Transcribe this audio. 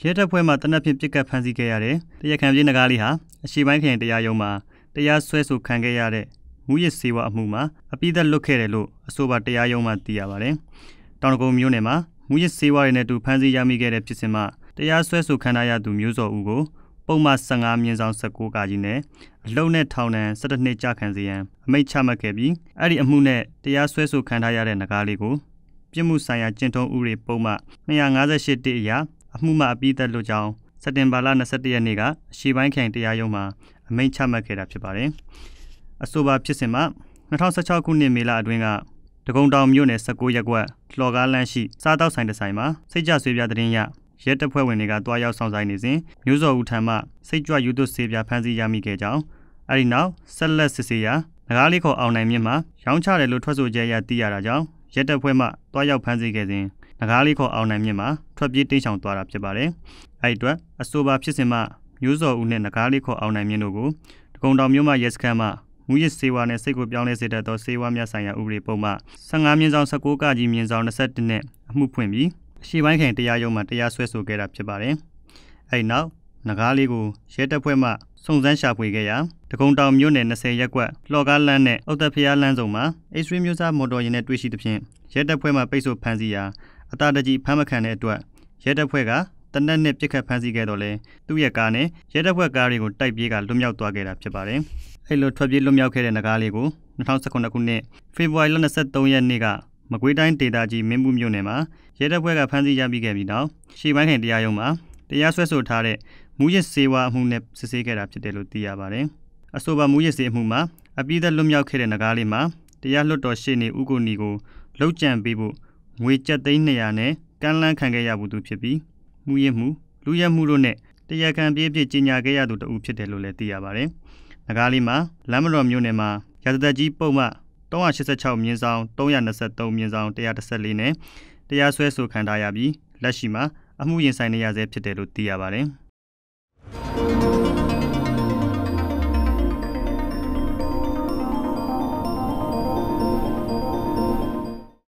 ရဲတပ်ဖွဲ့မှတနက်ဖြန်ပြစ်ကတ်ဖမ်းဆီးခဲ့ရတဲ့တရားခံပြေးနဂါးလေးဟာအရှိပိုင်းခရိုင်တရားရုံးမှာတရားစွဲဆိုခံခဲ့ရတဲ့မူရစ်စေဝါအမှုမှာအပိသက်လွတ်ခဲ့တယ်လို့အဆိုပါတရားရုံးမှသိရပါတယ်။တောင်ကုန်းမြို့နယ်မှာမူရစ်စေဝါတွေနဲ့တူဖမ်းဆီးရမိခဲ့တဲ့ဖြစ်စဉ်မှာတရားစွဲဆိုခံရသူမျိုးစော်ဦးကိုပုံမှန်15မြင်းဆောင်19ကာကြီးနဲ့အလုံနဲ့ထောင်ဒဏ်17နှစ်ကြာခံစီရန်အမိန့်ချမှတ်ခဲ့ပြီးအဲ့ဒီအမှုနဲ့တရားစွဲဆိုခံထားရတဲ့နဂါးလေးကိုပြစ်မှုဆိုင်ရာကျင့်ထုံးဥပဒေပုံမှန်258တိအရာအမှုမှအပြီးသက်လို့ကြောင်းစက်တင်ဘာလ22ရက်နေ့ကအရှိပိုင်းခိုင်တရားရုံးမှာအမိန့်ချမှတ်ခဲ့တာဖြစ်ပါတယ်။အဆိုပါဖြစ်စဉ်မှာ2016ခုနှစ်မေလအတွင်းကတကုံတောင်မြို့နယ်16ရပ်ကွက်လှော်ကားလမ်းရှိစားတောက်ဆိုင်တစ်ဆိုင်မှာစိတ်ကြဆွေးပြတဲ့တင်ရရဲတပ်ဖွဲ့ဝင်တွေကတွားရောက်ဆောင်ဆိုင်နေစဉ်မျိုးစော်ဦးထံမှစိတ်ကြွယူသွစေပြဖမ်းဆီးရမိခဲ့ကြောင်းအဲဒီနောက်ဆက်လက်စစ်ဆေးရာငကားလေးခေါ်အောင်နိုင်မြင့်မှာရောင်းချတယ်လို့ထွက်ဆိုကြရသိရတာကြောင့်ရဲတပ်ဖွဲ့မှတွားရောက်ဖမ်းဆီးခဲ့စဉ်ငကားလေးခေါ်အောင်နိုင်မြင့်မှာထွက်ပြေးတိမ်းရှောင်သွားတာဖြစ်ပါတယ်။အဲဒီအတွက်အဆိုပါဖြစ်စဉ်မှာမျိုးစော်ဦးနဲ့ငကားလေးခေါ်အောင်နိုင်မြင့်တို့ကိုတကုံတောင်မြို့မှာရဲစခန်းမှာမူရစ်စေဝါနဲ့စိတ်ကိုပြောင်းလဲစေတတ်သောစေဝါများဆိုင်ရာဥပဒေပုံမှ15မြင်းဆောင်19ကကြီးမြင်းဆောင်21နဲ့အမှုဖွင့်ပြီးအရှိပိုင်းခရိုင်တရားရုံးမှာတရားစွဲဆိုခဲ့တာဖြစ်ပါတယ်။အဲဒီနောက်ငကားလေးကိုရဲတပ်ဖွဲ့မှစုံစမ်းရှာဖွေခဲ့ရာတကုံတောင်မြို့နယ်20ရပ်ကွက် လော်ကားလမ်းနဲ့အုတ်သက်ဖျားလမ်းစုံမှာ X-ray မျိုးစားမော်တော်ယာဉ်နဲ့တွေ့ရှိသဖြင့်ရဲတပ်ဖွဲ့မှပိတ်ဆို့ဖမ်းဆီးရာအတားတကြီးဖမ်းမခံတဲ့အတွက်ရဲတပ်ဖွဲ့ကတနက်နေ့ပြစ်ခတ်ဖမ်းဆီးခဲ့တော့လဲသူ့ရဲ့ကားနဲ့ရဲတပ်ဖွဲ့ကားတွေကိုတိုက်ပြေးကလွတ်မြောက်သွားခဲ့တာဖြစ်ပါတယ်။အဲ့လိုထွက်ပြေးလွတ်မြောက်ခဲ့တဲ့နဂါးလေးကို2019ခုနှစ်ဖေဖော်ဝါရီလ23ရက်နေ့ကမကွေးတိုင်းဒေသကြီးမင်းမှုမြို့နယ်မှာရဲတပ်ဖွဲ့ကဖမ်းဆီးရမိခဲ့ပြီးနောက်ရှေ့ပိုင်းခင်တရားရုံးမှာတရားစွဲဆိုထားတဲ့မူရစ်စေဝါအမှုနဲ့စစ်ဆေးခဲ့တာဖြစ်တယ်လို့သိရပါတယ်။အဆိုပါမူရစ်စေအမှုမှာအပိသက်လွတ်မြောက်ခဲ့တဲ့နဂါးလေးမှာတရားလွတ်တော်ရှေ့နေဦးကိုနီကိုလှုပ်ကြံပေးဖို့ငွေကျပ်သိန်း200နဲ့ကမ်းလှမ်းခံခဲ့ရဘူးသူဖြစ်ပြီးမှုရမှုလူရမှုတို့နဲ့တရားခံပြေးပြေးကြီးညာခဲ့ရသူတဦးဖြစ်တယ်လို့လည်းသိရပါတယ်။၎င်းလေးမှာလမ်းမတော်မြို့နယ်မှာရာဇသက်ကြီးပုံမှ386မြင်းဆောင်323မြင်းဆောင်114နဲ့တရားစွဲဆိုခံထားရပြီးလက်ရှိမှာအမှုရင်ဆိုင်နေရဆဲဖြစ်တယ်လို့သိရပါတယ်။